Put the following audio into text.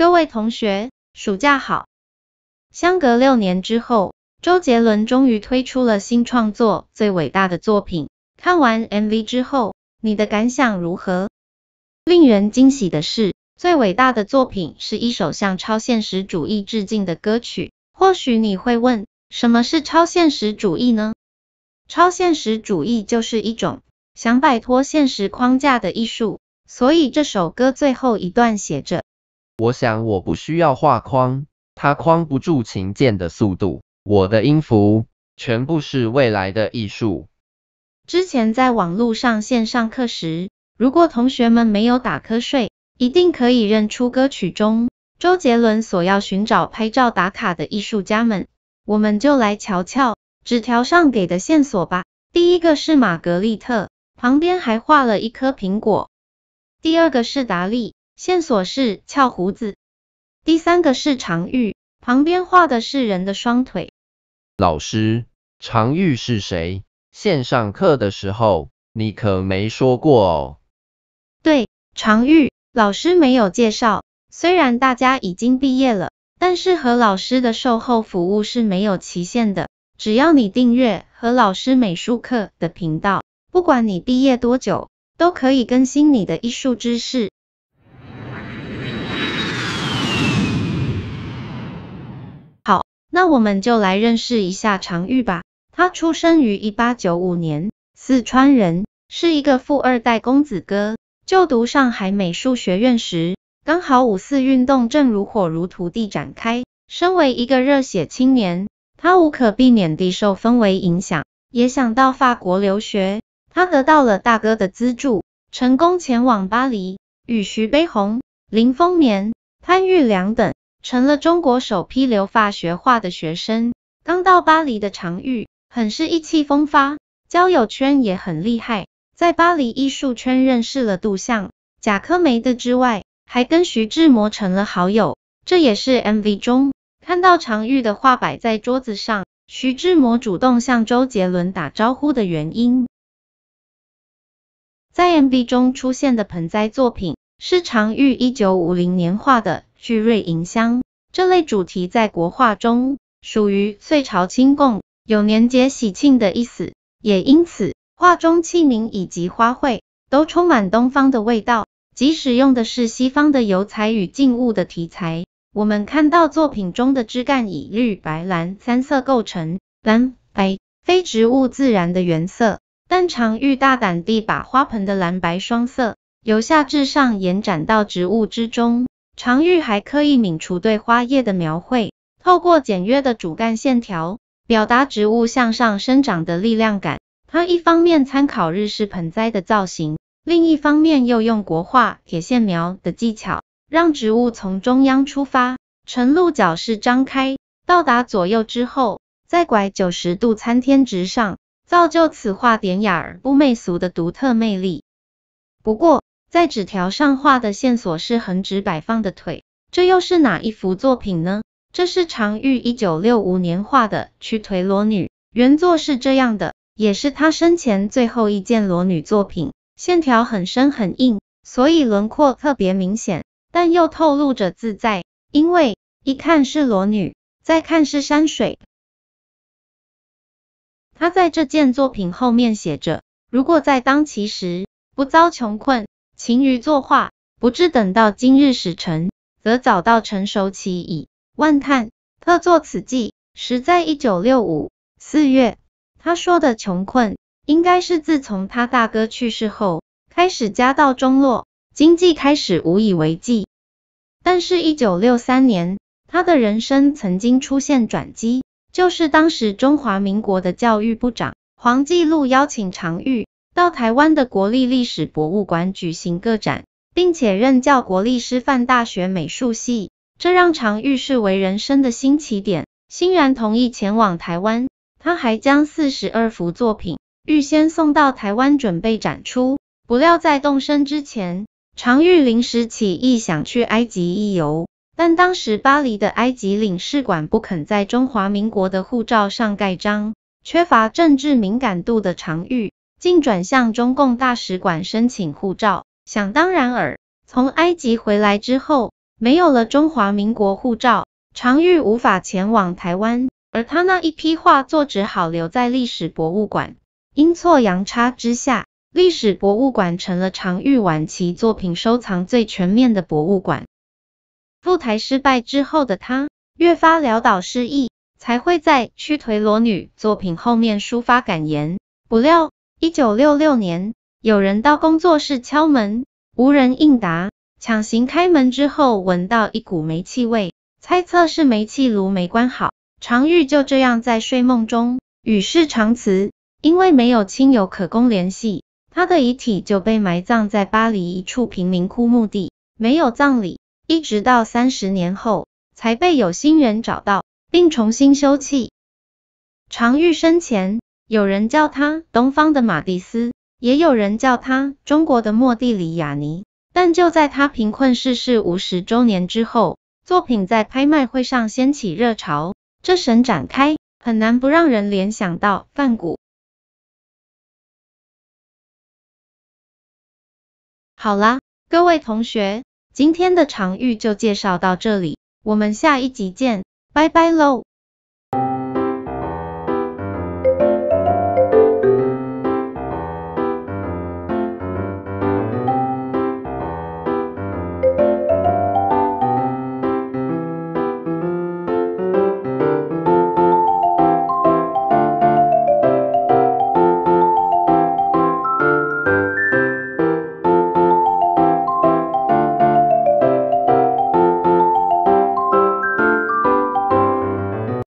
各位同学，暑假好！相隔六年之后，周杰伦终于推出了新创作《最伟大的作品》。看完 MV 之后，你的感想如何？令人惊喜的是，《最伟大的作品》是一首向超现实主义致敬的歌曲。或许你会问，什么是超现实主义呢？超现实主义就是一种想摆脱现实框架的艺术。所以这首歌最后一段写着。我想我不需要画框，它框不住琴键的速度。我的音符全部是未来的艺术。之前在网络上线上课时，如果同学们没有打瞌睡，一定可以认出歌曲中周杰伦所要寻找拍照打卡的艺术家们。我们就来瞧瞧纸条上给的线索吧。第一个是玛格丽特，旁边还画了一颗苹果。第二个是达利。线索是翘胡子，第三个是常玉，旁边画的是人的双腿。老师，常玉是谁？线上课的时候你可没说过哦。对，常玉老师没有介绍，虽然大家已经毕业了，但是何老师的售后服务是没有期限的，只要你订阅何老师美术课的频道，不管你毕业多久，都可以更新你的艺术知识。那我们就来认识一下常玉吧。他出生于1895年，四川人，是一个富二代公子哥。就读上海美术学院时，刚好五四运动正如火如荼地展开。身为一个热血青年，他无可避免地受氛围影响，也想到法国留学。他得到了大哥的资助，成功前往巴黎，与徐悲鸿、林风眠、潘玉良等。成了中国首批留法学画的学生。刚到巴黎的常玉很是意气风发，交友圈也很厉害，在巴黎艺术圈认识了杜象、贾科梅的之外，还跟徐志摩成了好友。这也是 MV 中看到常玉的画摆在桌子上，徐志摩主动向周杰伦打招呼的原因。在 MV 中出现的盆栽作品是常玉1950年画的。聚瑞迎香这类主题在国画中属于岁朝清供，有年节喜庆的意思，也因此画中器皿以及花卉都充满东方的味道，即使用的是西方的油彩与静物的题材。我们看到作品中的枝干以绿、白、蓝三色构成，蓝、白非植物自然的原色，但常玉大胆地把花盆的蓝白双色由下至上延展到植物之中。常玉还刻意抿除对花叶的描绘，透过简约的主干线条，表达植物向上生长的力量感。他一方面参考日式盆栽的造型，另一方面又用国画铁线描的技巧，让植物从中央出发，呈鹿角式张开，到达左右之后，再拐九十度参天直上，造就此画典雅而不媚俗的独特魅力。不过，在纸条上画的线索是横直摆放的腿，这又是哪一幅作品呢？这是常玉一九六五年画的《屈腿裸女》，原作是这样的，也是他生前最后一件裸女作品，线条很深很硬，所以轮廓特别明显，但又透露着自在，因为一看是裸女，再看是山水。他在这件作品后面写着：如果在当其时不遭穷困。勤于作画，不至等到今日始成，则早到成熟期矣。万叹，特作此记。实在一九六五四月。他说的穷困，应该是自从他大哥去世后，开始家道中落，经济开始无以为继。但是，一九六三年，他的人生曾经出现转机，就是当时中华民国的教育部长黄继禄邀请常玉。到台湾的国立历史博物馆举行个展，并且任教国立师范大学美术系，这让常玉为人生的新起点，欣然同意前往台湾。他还将四十二幅作品预先送到台湾准备展出，不料在动身之前，常玉临时起意想去埃及一游，但当时巴黎的埃及领事馆不肯在中华民国的护照上盖章，缺乏政治敏感度的常玉。竟转向中共大使馆申请护照。想当然尔，从埃及回来之后，没有了中华民国护照，常玉无法前往台湾，而他那一批画作只好留在历史博物馆。阴错阳差之下，历史博物馆成了常玉晚期作品收藏最全面的博物馆。赴台失败之后的他，越发潦倒失意，才会在《屈腿裸女》作品后面抒发感言。不料。1966年，有人到工作室敲门，无人应答，强行开门之后，闻到一股煤气味，猜测是煤气炉没关好，常玉就这样在睡梦中与世长辞。因为没有亲友可供联系，他的遗体就被埋葬在巴黎一处贫民窟墓地，没有葬礼，一直到三十年后才被有心人找到，并重新修葺。常玉生前。有人叫他东方的马蒂斯，也有人叫他中国的莫蒂里亚尼。但就在他贫困逝世五十周年之后，作品在拍卖会上掀起热潮，这神展开，很难不让人联想到梵谷。好啦，各位同学，今天的常遇就介绍到这里，我们下一集见，拜拜喽。